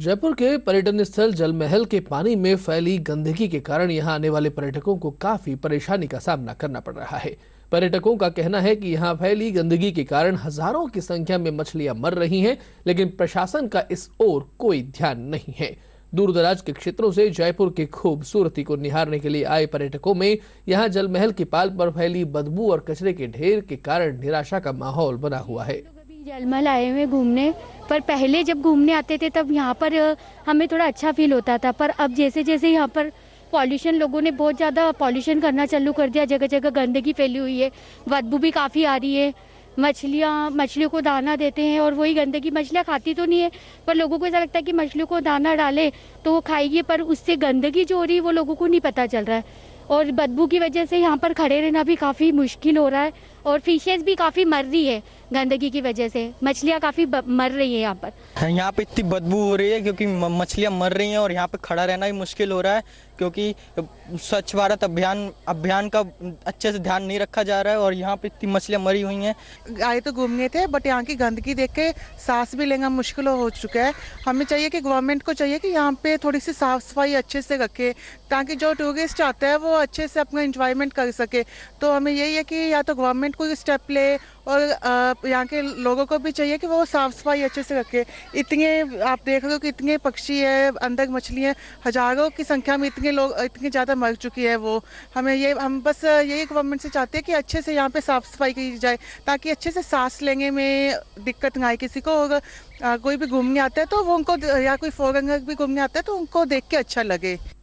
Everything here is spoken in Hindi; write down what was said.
जयपुर के पर्यटन स्थल जलमहल के पानी में फैली गंदगी के कारण यहां आने वाले पर्यटकों को काफी परेशानी का सामना करना पड़ रहा है पर्यटकों का कहना है कि यहां फैली गंदगी के कारण हजारों की संख्या में मछलियां मर रही हैं लेकिन प्रशासन का इस ओर कोई ध्यान नहीं है दूर दराज के क्षेत्रों से जयपुर की खूबसूरती को निहारने के लिए आए पर्यटकों में यहाँ जलमहल की पाल पर फैली बदबू और कचरे के ढेर के कारण निराशा का माहौल बना हुआ है जलमल आए हुए घूमने पर पहले जब घूमने आते थे तब यहाँ पर हमें थोड़ा अच्छा फील होता था पर अब जैसे जैसे यहाँ पर पॉल्यूशन लोगों ने बहुत ज़्यादा पॉल्यूशन करना चालू कर दिया जगह जगह गंदगी फैली हुई है बदबू भी काफ़ी आ रही है मछलियाँ मछलियों को दाना देते हैं और वही गंदगी मछलियाँ खाती तो नहीं है पर लोगों को ऐसा लगता है कि मछलियों को दाना डाले तो वो खाएगी पर उससे गंदगी जो हो रही है वो लोगों को नहीं पता चल रहा है और बदबू की वजह से यहाँ पर खड़े रहना भी काफ़ी मुश्किल हो रहा है और फिशेज भी काफ़ी मर रही है गंदगी की वजह से मछलियाँ काफ़ी मर रही है यहाँ पर यहाँ पे इतनी बदबू हो रही है क्योंकि मछलियाँ मर रही हैं और यहाँ पे खड़ा रहना भी मुश्किल हो रहा है क्योंकि स्वच्छ भारत अभियान अभियान का अच्छे से ध्यान नहीं रखा जा रहा है और यहाँ पे इतनी मछलियाँ मरी हुई हैं आए तो घूमने थे बट यहाँ की गंदगी देख के सांस भी लेना मुश्किल हो चुका है हमें चाहिए कि गवर्नमेंट को चाहिए कि यहाँ पे थोड़ी सी साफ सफाई अच्छे से रखे ताकि जो टूरिस्ट आता है वो अच्छे से अपना इंजॉयमेंट कर सके तो हमें यही है कि या तो गवर्नमेंट गवर्नमेंट को स्टेप ले और यहाँ के लोगों को भी चाहिए कि वो साफ़ सफाई अच्छे से रखे इतने आप देख रहे हो कि इतने पक्षी है अंदर मछली है हजारों की संख्या में इतने लोग इतनी ज़्यादा मर चुकी है वो हमें ये हम बस यही गवर्नमेंट से चाहते हैं कि अच्छे से यहाँ पे साफ़ सफाई की जाए ताकि अच्छे से सांस लेने में दिक्कत ना आए किसी को और कोई भी घूमने आता है तो वो उनको या कोई फॉरनर भी घूमने आता है तो उनको देख के अच्छा लगे